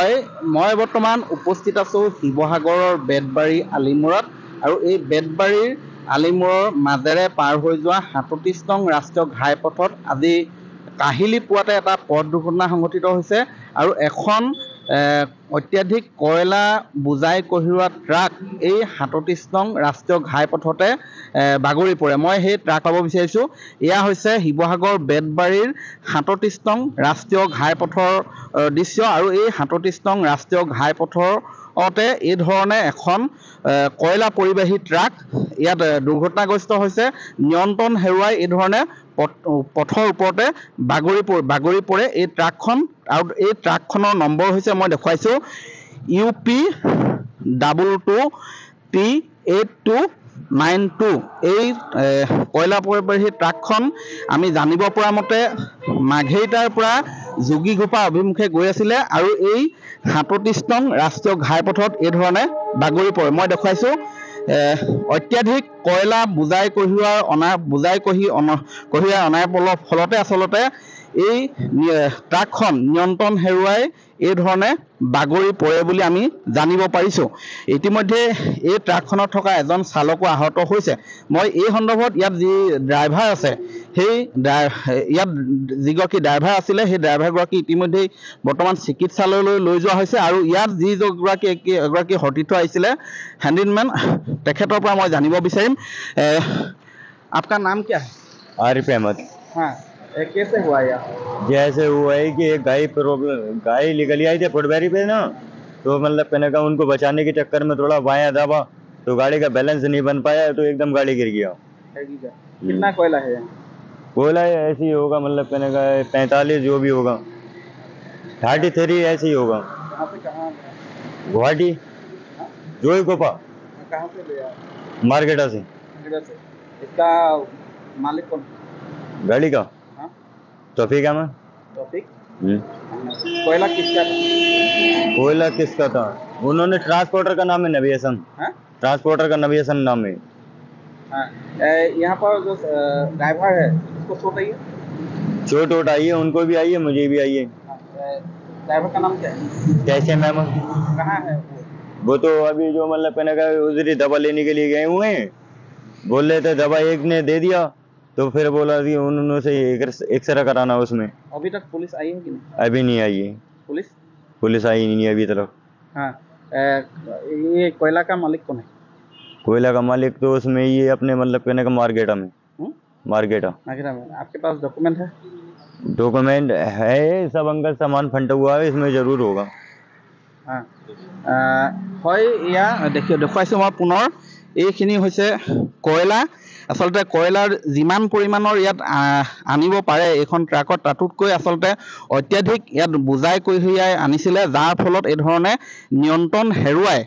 হয় মই বৰ্তমান উপস্থিত আছোঁ শিৱসাগৰৰ বেতবাৰী আলিমূৰত আৰু এই বেতবাৰীৰ আলিমূৰৰ মাজেৰে পাৰ হৈ যোৱা সাতত্ৰিছ নং ৰাষ্ট্ৰীয় ঘাইপথত আজি কাহিলী পুৱাতে এটা পথ দুৰ্ঘটনা সংঘটিত হৈছে আৰু এখন অত্যাধিক কয়লা বোজাই কঢ়িওৱা ট্ৰাক এই সাতত্ৰিছ নং ৰাষ্ট্ৰীয় ঘাইপথতে বাগৰি পৰে মই সেই ট্ৰাক পাব বিচাৰিছোঁ এয়া হৈছে শিৱসাগৰ বেতবাৰীৰ সাতত্ৰিছ নং ৰাষ্ট্ৰীয় ঘাইপথৰ দৃশ্য আৰু এই সাতত্ৰিছ নং ৰাষ্ট্ৰীয় ঘাইপথৰতে এই ধৰণে এখন কয়লা পৰিবাহী ট্ৰাক ইয়াত দুৰ্ঘটনাগ্ৰস্ত হৈছে নিয়ন্ত্ৰণ হেৰুৱাই এই পথৰ ওপৰতে বাগৰি পৰে বাগৰি পৰে এই ট্ৰাকখন আৰু এই ট্ৰাকখনৰ নম্বৰ হৈছে মই দেখুৱাইছো U P double two P eight two nine two এই কয়লা পৰিবাহী ট্ৰাকখন আমি জানিব পৰা মতে মাঘেৰিটাৰ পৰা যোগীঘোপা অভিমুখে গৈ আছিলে আৰু এই সাতত্ৰিশ নং ৰাষ্ট্ৰীয় ঘাইপথত এই ধৰণে বাগৰি পৰে মই দেখুৱাইছো অত্যাধিক কয়লা বুজাই কঢ়িওৱা অনা বুজাই কঢ়ি অনা কঢ়িয়াই অনাৰ পলৰ ফলতে আচলতে এই ট্ৰাকখন নিয়ন্ত্ৰণ হেৰুৱাই এই ধৰণে বাগৰি পৰে বুলি আমি জানিব পাৰিছোঁ ইতিমধ্যে এই ট্ৰাকখনত থকা এজন চালকো আহত হৈছে মই এই সন্দৰ্ভত ইয়াত যি ড্ৰাইভাৰ আছে সেই ইয়াত যিগৰাকী ড্ৰাইভাৰ আছিলে সেই ড্ৰাইভাৰগৰাকী ইতিমধ্যেই বৰ্তমান চিকিৎসালয়লৈ লৈ যোৱা হৈছে सतीर्थ आई যিগৰাকী এগৰাকী मैं আহিছিলে आपका नाम क्या है हाँ कैसे हुआ यार जैसे हुआ है कि गाय प्रॉब्लम गाय निकल आई थी फुटबैरी पे ना तो मतलब कहने का उनको बचाने के चक्कर में थोड़ा बाया दबा तो गाड़ी का बैलेंस नहीं बन पाया तो एकदम गाड़ी गिर गया कितना कोयला है गोला है ऐसे ही होगा मतलब कहने का पैंतालीस जो भी होगा थर्टी थ्री ऐसे ही होगा गुवाहाटी जो ही गोपा मार्केटा से इसका मालिक कौन गाड़ी का टॉपिक है मैं कोयला किसका था कोयला किसका था उन्होंने ट्रांसपोर्टर का नाम है नबी हसन ट्रांसपोर्टर का नबी हसन नाम है हाँ। यहाँ पर जो ड्राइवर है को चोट आई है चोट वोट आई है उनको भी आई है मुझे भी आई है हाँ, तो, ड्राइवर का नाम क्या है कैसे मैम कहाँ है वो तो अभी जो मतलब कहने का उधरी दवा लेने के लिए गए हुए हैं बोल रहे थे दवा एक ने दे दिया तो फिर बोला कि उन्होंने से एक्सरे कराना उसमें अभी तक पुलिस आई है कि नहीं अभी नहीं आई है पुलिस पुलिस आई नहीं अभी तक हाँ ये कोयला का मालिक कौन है कोयला का मालिक तो उसमें ये अपने मतलब कहने का मार्केट में मार्केट आपके पास डॉक्यूमेंट है डॉक्यूमेंट है सब अंकल सामान फंटा हुआ है इसमें जरूर होगा या देखिए देखो मैं पुनः यह কয়লা আচলতে কয়লাৰ যিমান পৰিমাণৰ ইয়াত আনিব পাৰে এইখন ট্ৰাকত তাতোতকৈ আচলতে অত্যাধিক ইয়াত বোজাই কঢ়িয়াই আনিছিলে যাৰ ফলত এইধৰণে নিয়ন্ত্ৰণ হেৰুৱাই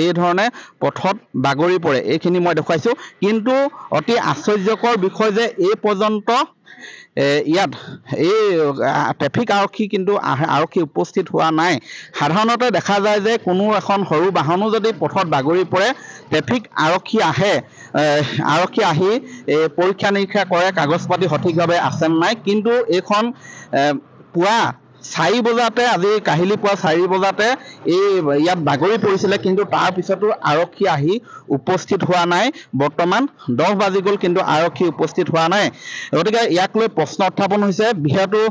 এই ধৰণে পথত বাগৰি পৰে এইখিনি মই দেখুৱাইছোঁ কিন্তু অতি আশ্চৰ্যকৰ বিষয় যে এই পৰ্যন্ত ইয়াত এই ট্ৰেফিক আৰক্ষী কিন্তু আৰক্ষী উপস্থিত হোৱা নাই সাধাৰণতে দেখা যায় যে কোনো এখন সৰু বাহনো যদি পথত বাগৰি পৰে ট্ৰেফিক আৰক্ষী আহে আৰক্ষী আহি পৰীক্ষা নিৰীক্ষা কৰে কাগজ পাতি সঠিকভাৱে আছেনে নাই কিন্তু এইখন পুৱা চাৰি বজাতে আজি কাহিলি পুৱা চাৰি বজাতে এই ইয়াত বাগৰি পৰিছিলে কিন্তু তাৰপিছতো আৰক্ষী আহি উপস্থিত হোৱা নাই বৰ্তমান দহ বাজি গ'ল কিন্তু আৰক্ষী উপস্থিত হোৱা নাই গতিকে ইয়াক লৈ প্ৰশ্ন উত্থাপন হৈছে বিহেতু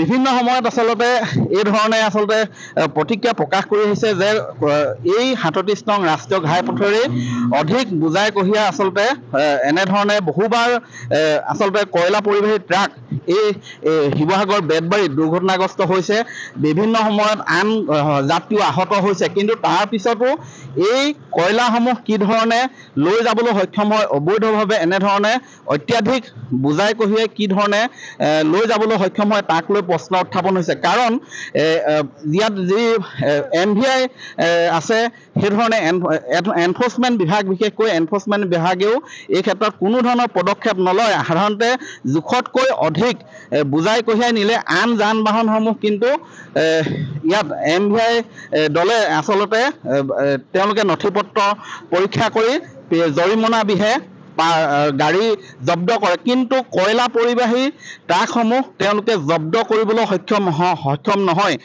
বিভিন্ন সময়ত আচলতে এই ধৰণে আচলতে প্ৰতিক্ৰিয়া প্ৰকাশ কৰি আহিছে যে এই সাতত্ৰিছ নং ৰাষ্ট্ৰীয় ঘাইপথৰেই অধিক বুজাই কঢ়িয়াই আচলতে এনেধৰণে বহুবাৰ আচলতে কয়লা পৰিবাহী ট্ৰাক এই শিৱসাগৰ বেদবাৰীত দুৰ্ঘটনাগ্ৰস্ত বিধ্বস্ত হৈছে বিভিন্ন সময়ত আন যাত্ৰীও আহত হৈছে কিন্তু তাৰপিছতো এই কয়লাসমূহ কি ধৰণে লৈ যাবলৈ সক্ষম হয় অবৈধভাৱে এনেধৰণে অত্যাধিক বুজাই কঢ়িয়াই কি ধৰণে লৈ যাবলৈ সক্ষম হয় তাক লৈ প্ৰশ্ন উত্থাপন হৈছে কাৰণ ইয়াত যি এন ভি আই আছে সেইধৰণে এনফৰ্চমেণ্ট বিভাগ বিশেষকৈ এনফৰ্চমেণ্ট বিভাগেও এই ক্ষেত্ৰত কোনো ধৰণৰ পদক্ষেপ নলয় সাধাৰণতে জোখতকৈ অধিক বুজাই কঢ়িয়াই নিলে আন যান বাহনসমূহ সমূহ কিন্তু ইয়াত এম ভি আই দলে আচলতে তেওঁলোকে নথি পত্ৰ পৰীক্ষা কৰি জৰিমনা বিহে গাড়ী জব্দ কৰে কিন্তু কয়লা পৰিবাহী ট্ৰাকসমূহ তেওঁলোকে জব্দ কৰিবলৈ সক্ষম সক্ষম নহয়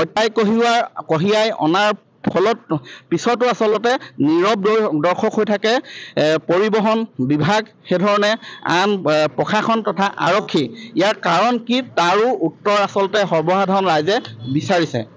অত্যায় কঢ়িওৱা কঢ়িয়াই অনাৰ ফলত পিছতো আচলতে নীৰৱ দৰ্শক হৈ থাকে পৰিবহণ বিভাগ সেইধৰণে আন প্ৰশাসন তথা আৰক্ষী ইয়াৰ কাৰণ কি তাৰো উত্তৰ আচলতে সৰ্বসাধাৰণ ৰাইজে বিচাৰিছে